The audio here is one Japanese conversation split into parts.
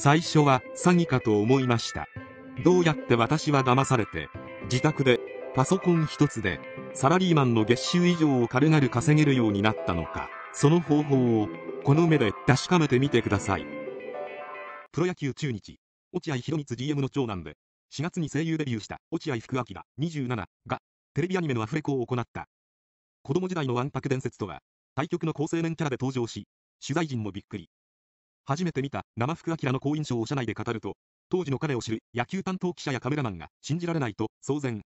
最初は詐欺かと思いました。どうやって私は騙されて、自宅で、パソコン一つで、サラリーマンの月収以上を軽々稼げるようになったのか、その方法を、この目で確かめてみてください。プロ野球中日、落合博満 GM の長男で、4月に声優デビューした落合福明が27が、テレビアニメのアフレコを行った。子供時代のわんぱく伝説とは、対局の高青年キャラで登場し、取材陣もびっくり。初めて見た生福明の好印象を社内で語ると、当時の彼を知る野球担当記者やカメラマンが信じられないと騒然。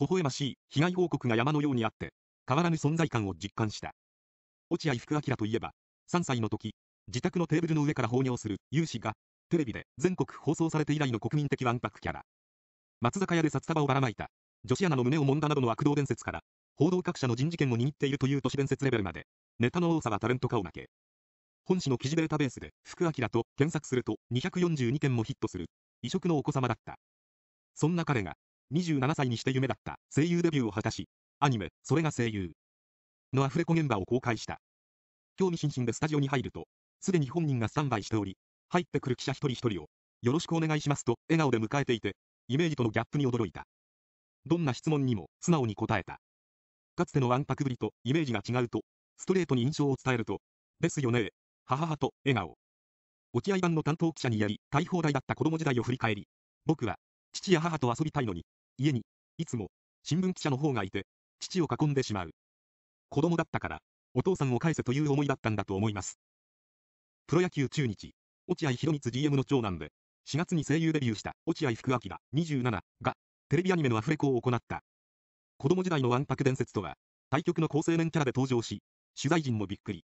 微笑ましい被害報告が山のようにあって、変わらぬ存在感を実感した。落合福明といえば、3歳の時、自宅のテーブルの上から放尿する有志が、テレビで全国放送されて以来の国民的ワンパクキャラ。松坂屋で札束をばらまいた、女子アナの胸を揉んだなどの悪道伝説から、報道各社の人事権を握っているという都市伝説レベルまで、ネタの多さはタレント化を負け、本誌の記事データベースで福明と検索すると242件もヒットする異色のお子様だった。そんな彼が27歳にして夢だった声優デビューを果たし、アニメ、それが声優のアフレコ現場を公開した。興味津々でスタジオに入ると、すでに本人がスタンバイしており、入ってくる記者一人一人を、よろしくお願いしますと笑顔で迎えていて、イメージとのギャップに驚いた。どんな質問にも素直に答えた。かつてのわんぱくぶりとイメージが違うと、ストレートに印象を伝えると、ですよねはははと、笑顔。落合版の担当記者にやり、解放題だった子供時代を振り返り、僕は、父や母と遊びたいのに、家に、いつも、新聞記者の方がいて、父を囲んでしまう。子供だったから、お父さんを返せという思いだったんだと思います。プロ野球中日、落合博満 GM の長男で、4月に声優デビューした落合福明が27が、テレビアニメのアフレコを行った。子供時代のワンパク伝説とは、対局の高青年キャラで登場し、取材陣もびっくり。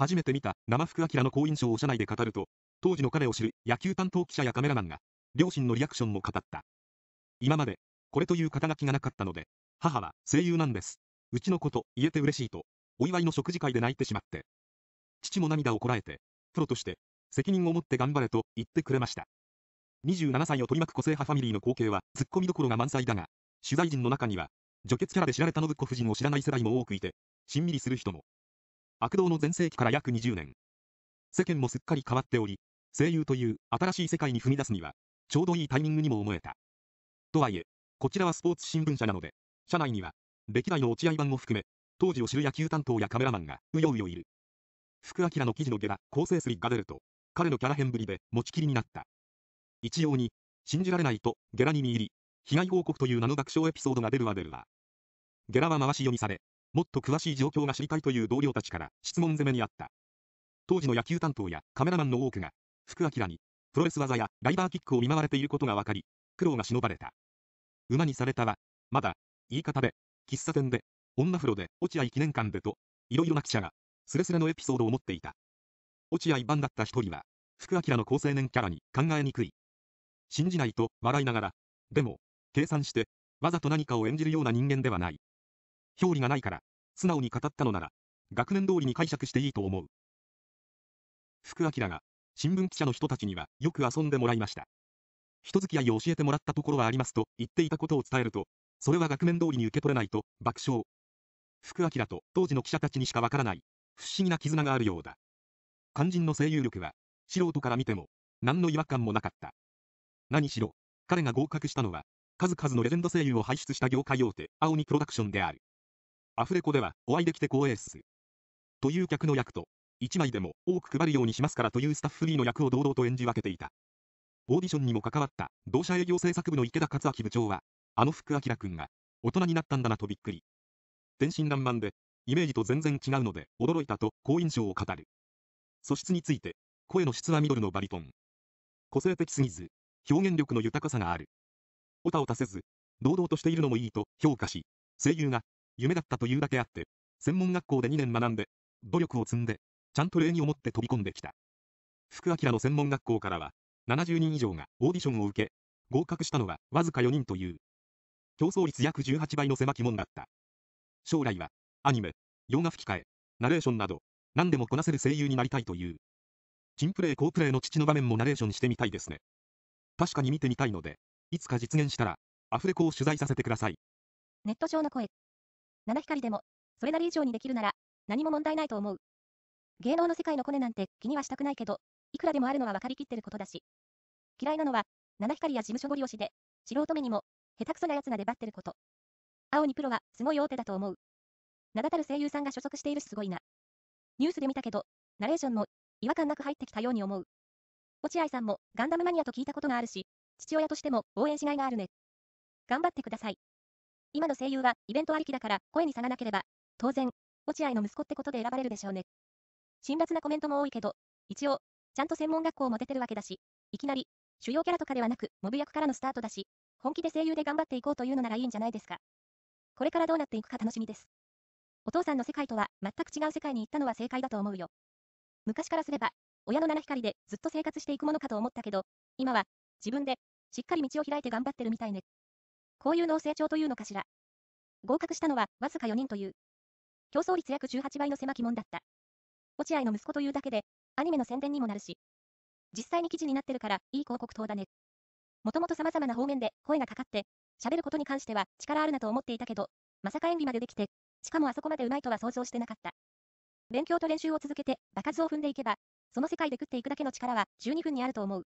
初めて見た生福明の好印象を社内で語ると、当時の彼を知る野球担当記者やカメラマンが、両親のリアクションも語った。今まで、これという肩書きがなかったので、母は声優なんです。うちのこと言えて嬉しいと、お祝いの食事会で泣いてしまって。父も涙をこらえて、プロとして責任を持って頑張れと言ってくれました。27歳を取り巻く個性派ファミリーの光景はツッコミどころが満載だが、取材陣の中には、除血キャラで知られた信子夫人を知らない世代も多くいて、しんみりする人も。悪道の全盛期から約20年。世間もすっかり変わっており、声優という新しい世界に踏み出すには、ちょうどいいタイミングにも思えた。とはいえ、こちらはスポーツ新聞社なので、社内には、歴代の落合版を含め、当時を知る野球担当やカメラマンがうようよいる。福明の記事の下ラ、構成スリが出ると、彼のキャラ変ぶりで持ちきりになった。一様に、信じられないと、ゲラに見入り、被害報告という名の爆笑エピソードが出るわ出るわ。ゲラは回し読みされ、もっと詳しい状況が知りたいという同僚たちから質問攻めにあった。当時の野球担当やカメラマンの多くが、福明に、プロレス技やライバーキックを見舞われていることが分かり、苦労が忍ばれた。馬にされたは、まだ、言い方で、喫茶店で、女風呂で、落合記念館でと、いろいろな記者が、スレスレのエピソードを持っていた。落合版だった一人は、福明の高青年キャラに考えにくい。信じないと笑いながら、でも、計算して、わざと何かを演じるような人間ではない。表裏がないから、素直に語ったのなら、学年通りに解釈していいと思う。福明が、新聞記者の人たちにはよく遊んでもらいました。人付き合いを教えてもらったところはありますと言っていたことを伝えると、それは学年通りに受け取れないと爆笑。福明と当時の記者たちにしかわからない、不思議な絆があるようだ。肝心の声優力は、素人から見ても、何の違和感もなかった。何しろ、彼が合格したのは、数々のレジェンド声優を輩出した業界大手、青にプロダクションである。アフレコではお会いできて光栄っす。という客の役と、1枚でも多く配るようにしますからというスタッフリーの役を堂々と演じ分けていた。オーディションにも関わった同社営業制作部の池田克明部長は、あの福明君が大人になったんだなとびっくり。天真爛漫で、イメージと全然違うので驚いたと好印象を語る。素質について、声の質はミドルのバリトン。個性的すぎず、表現力の豊かさがある。オタオタせず、堂々としているのもいいと評価し、声優が夢だったというだけあって、専門学校で2年学んで、努力を積んで、ちゃんと礼に思って飛び込んできた。福明の専門学校からは、70人以上がオーディションを受け、合格したのはわずか4人という、競争率約18倍の狭き門だった。将来は、アニメ、洋画吹き替え、ナレーションなど、何でもこなせる声優になりたいという。珍プレイ好プレイの父の場面もナレーションしてみたいですね。確かに見てみたいので、いつか実現したら、アフレコを取材させてください。ネット上の声。七光でも、それなり以上にできるなら、何も問題ないと思う。芸能の世界のコネなんて気にはしたくないけど、いくらでもあるのは分かりきってることだし。嫌いなのは、七光や事務所ご利押しで、素人目にも、下手くそな奴が出張ってること。青にプロは、すごい大手だと思う。名だたる声優さんが所属しているしすごいな。ニュースで見たけど、ナレーションも、違和感なく入ってきたように思う。落合さんも、ガンダムマニアと聞いたことがあるし、父親としても、応援しがいがあるね。頑張ってください。今の声優はイベントありきだから声に差がなければ、当然、落合の息子ってことで選ばれるでしょうね。辛辣なコメントも多いけど、一応、ちゃんと専門学校も出てるわけだし、いきなり、主要キャラとかではなく、モブ役からのスタートだし、本気で声優で頑張っていこうというのならいいんじゃないですか。これからどうなっていくか楽しみです。お父さんの世界とは全く違う世界に行ったのは正解だと思うよ。昔からすれば、親の七光でずっと生活していくものかと思ったけど、今は、自分で、しっかり道を開いて頑張ってるみたいね。こういうのを成長というのかしら。合格したのは、わずか4人という。競争率約18倍の狭き門だった。落合の息子というだけで、アニメの宣伝にもなるし。実際に記事になってるから、いい広告塔だね。もともと様々な方面で声がかかって、喋ることに関しては力あるなと思っていたけど、まさか演技までできて、しかもあそこまでうまいとは想像してなかった。勉強と練習を続けて、場数を踏んでいけば、その世界で食っていくだけの力は12分にあると思う。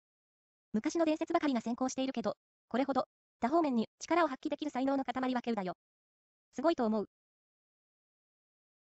昔の伝説ばかりが先行しているけど、これほど多方面に力を発揮できる才能の塊はケウだよ。すごいと思う。